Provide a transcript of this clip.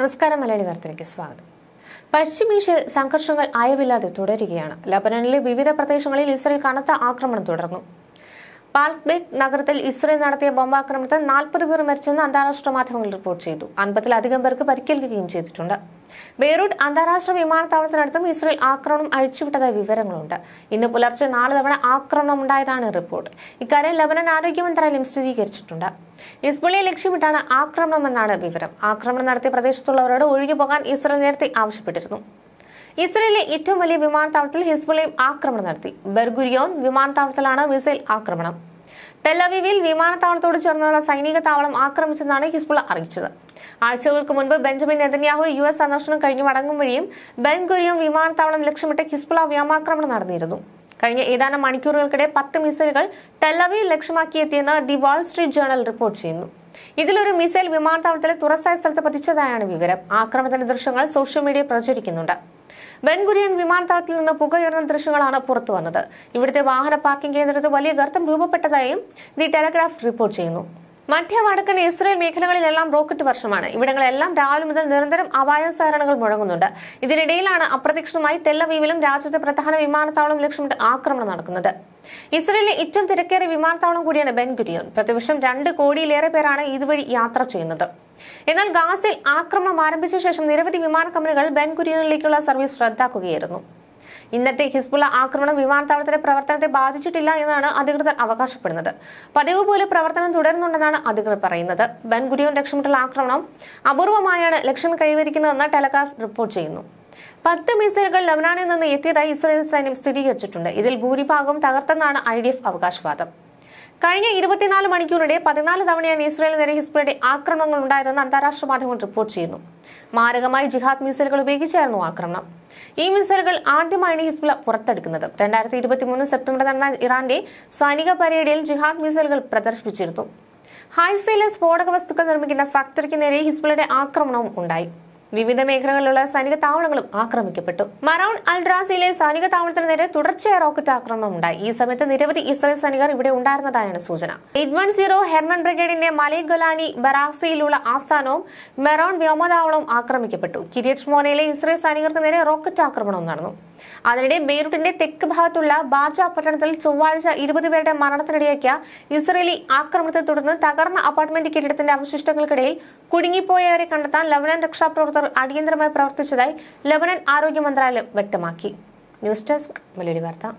നമസ്കാരം മലയാളി വാർത്തയിലേക്ക് സ്വാഗതം പശ്ചിമേഷ്യയിൽ സംഘർഷങ്ങൾ അയവില്ലാതെ തുടരുകയാണ് ലബനനിലെ വിവിധ പ്രദേശങ്ങളിൽ ഇസ്രയേൽ കനത്ത ആക്രമണം തുടർന്നു പാൽക്ഡിക് നഗരത്തിൽ ഇസ്രയേൽ നടത്തിയ ബോംബാക്രമണത്തിൽ നാൽപ്പത് പേർ മരിച്ചെന്ന് അന്താരാഷ്ട്ര മാധ്യമങ്ങൾ റിപ്പോർട്ട് ചെയ്തു അൻപതിലധികം പേർക്ക് പരിക്കേൽക്കുകയും ചെയ്തിട്ടുണ്ട് ബെയ്റൂട്ട് അന്താരാഷ്ട്ര വിമാനത്താവളത്തിനടുത്തും ഇസ്രയേൽ ആക്രമണം അഴിച്ചുവിട്ടതായി വിവരങ്ങളുണ്ട് ഇന്ന് പുലർച്ചെ നാല് തവണ ആക്രമണം ഉണ്ടായതാണ് റിപ്പോർട്ട് ഇക്കാര്യം ലബനൻ ആരോഗ്യ മന്ത്രാലയം സ്ഥിരീകരിച്ചിട്ടുണ്ട് ഇസ്ബുളിയെ ലക്ഷ്യമിട്ടാണ് ആക്രമണമെന്നാണ് വിവരം ആക്രമണം നടത്തിയ പ്രദേശത്തുള്ളവരോട് ഒഴികെ പോകാൻ ഇസ്രയേൽ നേരത്തെ ആവശ്യപ്പെട്ടിരുന്നു ഇസ്രയേലിലെ ഏറ്റവും വലിയ വിമാനത്താവളത്തിൽ ഹിസ്ബുളയും ആക്രമണം നടത്തി ബെർഗുരിയോൻ വിമാനത്താവളത്തിലാണ് മിസൈൽ ആക്രമണം ടെലവീവിൽ വിമാനത്താവളത്തോട് ചേർന്നുള്ള സൈനിക താവളം ആക്രമിച്ചെന്നാണ് ഹിസ്ബുള അറിയിച്ചത് ആഴ്ചകൾക്ക് മുൻപ് ബെഞ്ചമിൻ നെതന്യാഹു യു എസ് സന്ദർശനം കഴിഞ്ഞു മടങ്ങും വഴിയും ബെൻഗുരിയും വിമാനത്താവളം ലക്ഷ്യമിട്ട് ഹിസ്ബുള വ്യോമാക്രമണം നടന്നിരുന്നു കഴിഞ്ഞ ഏതാനും മണിക്കൂറുകൾക്കിടെ പത്ത് മിസൈലുകൾ ടെലവീവ് ലക്ഷ്യമാക്കിയെത്തിയെന്ന് the Wall Street Journal report ചെയ്യുന്നു ഇതിലൊരു മിസൈൽ വിമാനത്താവളത്തിലെ തുറസായ സ്ഥലത്ത് പതിച്ചതായാണ് വിവരം ആക്രമണത്തിന്റെ ദൃശ്യങ്ങൾ സോഷ്യൽ മീഡിയ പ്രചരിക്കുന്നുണ്ട് ബെൻഗുരിയൻ വിമാനത്താവളത്തിൽ നിന്ന് പുകയുയർന്ന ദൃശ്യങ്ങളാണ് പുറത്തു വന്നത് ഇവിടുത്തെ വാഹന പാർക്കിംഗ് കേന്ദ്രത്തിൽ വലിയ ഗർത്തം രൂപപ്പെട്ടതായും ദി ടെലഗ്രാഫ് റിപ്പോർട്ട് ചെയ്യുന്നു മധ്യ വടക്കൻ ഇസ്രയേൽ മേഖലകളിലെല്ലാം റോക്കറ്റ് വർഷമാണ് ഇവിടങ്ങളെല്ലാം രാവിലെ മുതൽ നിരന്തരം അപായ സൈറണുകൾ മുഴങ്ങുന്നുണ്ട് ഇതിനിടയിലാണ് അപ്രതീക്ഷിതമായി തെല്ലവീവിലും രാജ്യത്തെ പ്രധാന വിമാനത്താവളം ലക്ഷ്യമിട്ട് ആക്രമണം നടക്കുന്നത് ഇസ്രയേലിലെ ഏറ്റവും തിരക്കേറിയ വിമാനത്താവളം കൂടിയാണ് ബെൻഗുരിയോൺ പ്രതിവർഷം രണ്ട് കോടിയിലേറെ പേരാണ് ഇതുവഴി യാത്ര ചെയ്യുന്നത് എന്നാൽ ഗാസയിൽ ആക്രമണം ആരംഭിച്ച ശേഷം നിരവധി വിമാന കമ്പനികൾ ബെൻകുരിയനിലേക്കുള്ള സർവീസ് റദ്ദാക്കുകയായിരുന്നു ഇന്നത്തെ ഹിസ്ബുള്ള ആക്രമണം വിമാനത്താവളത്തിന്റെ പ്രവർത്തനത്തെ ബാധിച്ചിട്ടില്ല എന്നാണ് അധികൃതർ അവകാശപ്പെടുന്നത് പതിവ് പോലെ പ്രവർത്തനം തുടരുന്നുണ്ടെന്നാണ് അധികൃതർ പറയുന്നത് ബൻഗുരിയോൻ ലക്ഷ്യമിട്ടുള്ള ആക്രമണം അപൂർവമായാണ് ലക്ഷ്യം കൈവരിക്കുന്നതെന്ന് ടെലഗ്രാഫ് റിപ്പോർട്ട് ചെയ്യുന്നു പത്ത് മിസൈലുകൾ ലബനാനിൽ നിന്ന് എത്തിയതായി ഇസ്രായേൽ സൈന്യം സ്ഥിരീകരിച്ചിട്ടുണ്ട് ഇതിൽ ഭൂരിഭാഗവും തകർത്തെന്നാണ് ഐ അവകാശവാദം കഴിഞ്ഞ ഇരുപത്തിനാല് മണിക്കൂറിനിടെ പതിനാല് തവണയാണ് ഇസ്രായേൽ നേരെ ഹിസ്ബുളയുടെ ആക്രമണങ്ങൾ ഉണ്ടായതെന്ന് അന്താരാഷ്ട്ര മാധ്യമം റിപ്പോർട്ട് ചെയ്യുന്നു മാരകമായി ജിഹാദ് മിസൈലുകൾ ഉപയോഗിച്ചായിരുന്നു ആക്രമണം ഈ മിസൈലുകൾ ആദ്യമായാണ് ഹിസ്ബുള പുറത്തെടുക്കുന്നത് രണ്ടായിരത്തി ഇരുപത്തി മൂന്ന് സെപ്റ്റംബർ നടന്ന ഇറാന്റെ സൈനിക പരേഡിൽ ജിഹാദ് മിസൈലുകൾ പ്രദർശിപ്പിച്ചിരുന്നു ഹൈഫയിലെ സ്ഫോടക വസ്തുക്കൾ നിർമ്മിക്കുന്ന ഫാക്ടറിക്ക് നേരെ ഹിസ്ബുളയുടെ ആക്രമണവും ഉണ്ടായി വിവിധ മേഖലകളിലുള്ള സൈനിക താവളങ്ങളും ആക്രമിക്കപ്പെട്ടു മറൌൺ അൽഡ്രാസിയിലെ സൈനിക താവളത്തിന് നേരെ തുടർച്ചയായ റോക്കറ്റ് ആക്രമണം ഉണ്ടായി ഈ സമയത്ത് നിരവധി ഇസ്രായേൽ സൈനികർ ഇവിടെ ഉണ്ടായിരുന്നതായാണ് സൂചന എയ്റ്റ് സീറോ ഹെർമൻ ബ്രിഗേഡിന്റെ മലൈ ഗൊലാനി ബറാക്സയിലുള്ള ആസ്ഥാനവും മെറോൺ വ്യോമതാവളവും ആക്രമിക്കപ്പെട്ടു കിരിയറ്റ് മോനയിലെ ഇസ്രായേൽ സൈനികർക്ക് നേരെ റോക്കറ്റ് ആക്രമണം നടന്നു അതിനിടെ ബെയ്റൂട്ടിന്റെ തെക്ക് ഭാഗത്തുള്ള ബാർജ പട്ടണത്തിൽ ചൊവ്വാഴ്ച ഇരുപത് പേരുടെ മരണത്തിനിടയാക്കിയ ഇസ്രേലി ആക്രമണത്തെ തുടർന്ന് തകർന്ന അപ്പാർട്ട്മെന്റ് കെട്ടിടത്തിന്റെ അവശിഷ്ടങ്ങൾക്കിടയിൽ കുടുങ്ങിപ്പോയവരെ കണ്ടെത്താൻ ലബനൻ രക്ഷാപ്രവർത്തകർ അടിയന്തരമായി പ്രവർത്തിച്ചതായി ലബനൻ ആരോഗ്യ മന്ത്രാലയം വ്യക്തമാക്കി ന്യൂസ് ഡെസ്ക് മലയാളി വാർത്ത